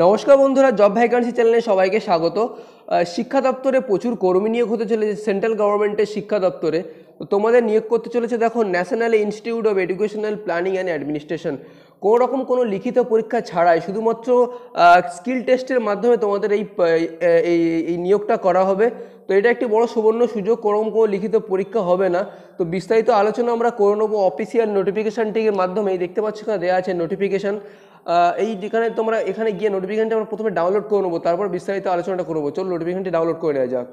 নমস্কার বন্ধুরা job vacancy চ্যানেলে সবাইকে স্বাগত শিক্ষা দপ্তরে প্রচুর কর্মী নিয়োগ হতে চলেছে সেন্ট্রাল গভর্নমেন্টের শিক্ষা দপ্তরে তো তোমাদের নিয়োগ করতে চলেছে দেখো national institute of educational planning and administration কোনো রকম কোনো লিখিত পরীক্ষা ছাড়াই শুধুমাত্র স্কিল টেস্টের মাধ্যমে তোমাদের এই এই নিয়োগটা করা হবে তো এটা একটি বড় সুবর্ণ সুযোগ কোনোরকম কোনো লিখিত পরীক্ষা হবে না তো বিস্তারিত আলোচনা আমরা করে নেবো অফিসিয়াল নোটিফিকেশানটির মাধ্যমে দেখতে পাচ্ছ না দেওয়া আছে নোটিফিকেশান এই যেখানে তোমরা এখানে গিয়ে নোটিফিকেশনটা আমরা প্রথমে ডাউনলোড করে নেবো তারপর বিস্তারিত আলোচনাটা করবো চলো নোটিফিকেশনটি ডাউনলোড করে নেওয়া যাক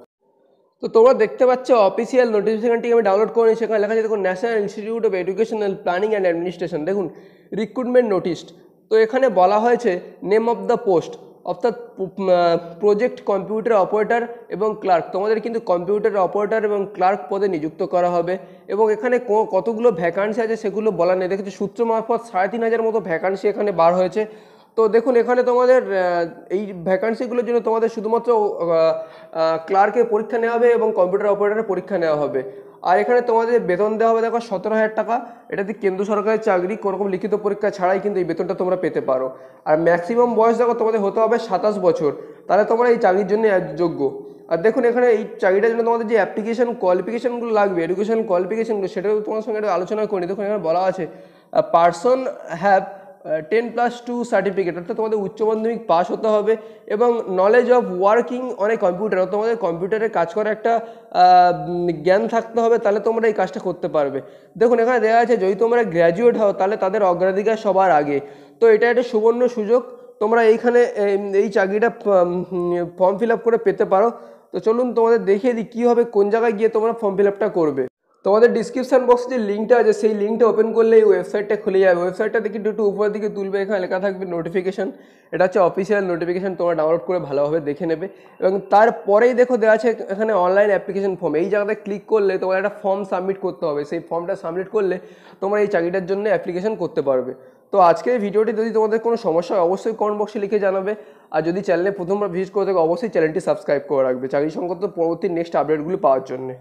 তো তোমরা দেখতে পাচ্ছ অফিসিয়াল নোটিফিকেশনটি আমি ডাউনলোড করে নিয়েছি সেখানে লেখা যায় দেখুন national institute of educational planning and administration দেখুন রিক্রুটমেন্ট নোটিস তো এখানে বলা হয়েছে নেম অফ দ্য পোস্ট অর্থাৎ প্রজেক্ট কম্পিউটার অপারেটর এবং ক্লার্ক তোমাদের কিন্তু কম্পিউটার অপারেটর এবং ক্লার্ক পদে নিযুক্ত করা হবে এবং এখানে কতগুলো ভ্যাকান্সি আছে সেগুলো বলা নেই দেখেছি সূত্র মারফত সাড়ে তিন হাজার মতো ভ্যাকান্সি এখানে বার হয়েছে তো দেখুন এখানে তোমাদের এই ভ্যাকান্সিগুলোর জন্য তোমাদের শুধুমাত্র ক্লার্কের পরীক্ষা নেওয়া হবে এবং কম্পিউটার অপারেটারের পরীক্ষা নেওয়া হবে আর এখানে তোমাদের বেতন দেওয়া হবে দেখো সতেরো হাজার টাকা এটাতে কেন্দ্র সরকারের চাকরি কোনোরকম লিখিত পরীক্ষা ছাড়াই কিন্তু এই বেতনটা তোমরা পেতে পারো আর ম্যাক্সিমাম বয়স দেখো তোমাদের হতে হবে সাতাশ বছর তাহলে তোমরা এই চাকরির জন্য যোগ্য আর দেখুন এখানে এই চাকরিটার জন্য তোমাদের যে অ্যাপ্লিকেশন কোয়ালিফিকেশানগুলো লাগবে এডুকেশন কোয়ালিফিকেশানগুলো সেটাও তোমার সঙ্গে একটা আলোচনা করি দেখুন এখানে বলা আছে person have ten plus two certificate অর্থাৎ তোমাদের উচ্চ মাধ্যমিক পাস হতে হবে এবং নলেজ অফ ওয়ার্কিং অনেক কম্পিউটার অর্থাৎ তোমাদের কম্পিউটারে কাজ করার একটা জ্ঞান থাকতে হবে তাহলে তোমরা এই কাজটা করতে পারবে দেখুন এখানে দেওয়া আছে যদি তোমরা গ্র্যাজুয়েট হও তাহলে তাদের অগ্রাধিকার সবার আগে তো এটা একটা সুবর্ণ সুযোগ তোমরা এইখানে এই চাকরিটা ফর্ম ফিল করে পেতে পারো তো চলুন তোমাদের দেখিয়ে দিই কীভাবে কোন জায়গায় গিয়ে তোমরা ফর্ম ফিল করবে তোমাদের ডিসক্রিপশান বক্সে যে লিঙ্কটা আছে সেই লিঙ্কটা ওপেন করলে এই ওয়েবসাইটটা খুলে যাবে ওয়েবসাইটটা দেখে একটু উপরের দিকে তুলবে এখানে লেখা থাকবে নোটিফিকেশান এটা হচ্ছে অফিসিয়াল নোটিফিকেশান তোমরা ডাউনলোড করে ভালোভাবে দেখে নেবে এবং তারপরেই দেখো দেওয়া আছে এখানে অনলাইন অ্যাপ্লিকেশান ফর্ম এই জায়গাতে ক্লিক করলে তোমার একটা ফর্ম সাবমিট করতে হবে সেই ফর্মটা সাবমিট করলে তোমরা এই চাকরিটার জন্য অ্যাপ্লিকেশন করতে পারবে তো আজকের ভিডিওটি যদি তোমাদের কোনো সমস্যা হয় অবশ্যই কমেন্ট বক্সে লিখে জানাবে আর যদি চ্যানেলে প্রথমবার ভিজিট করে থাকে অবশ্যই চ্যানেলটি সাবস্ক্রাইব করে রাখবে চাকরি সংক্রান্ত পরবর্তী নেক্সট আপডেটগুলো পাওয়ার জন্য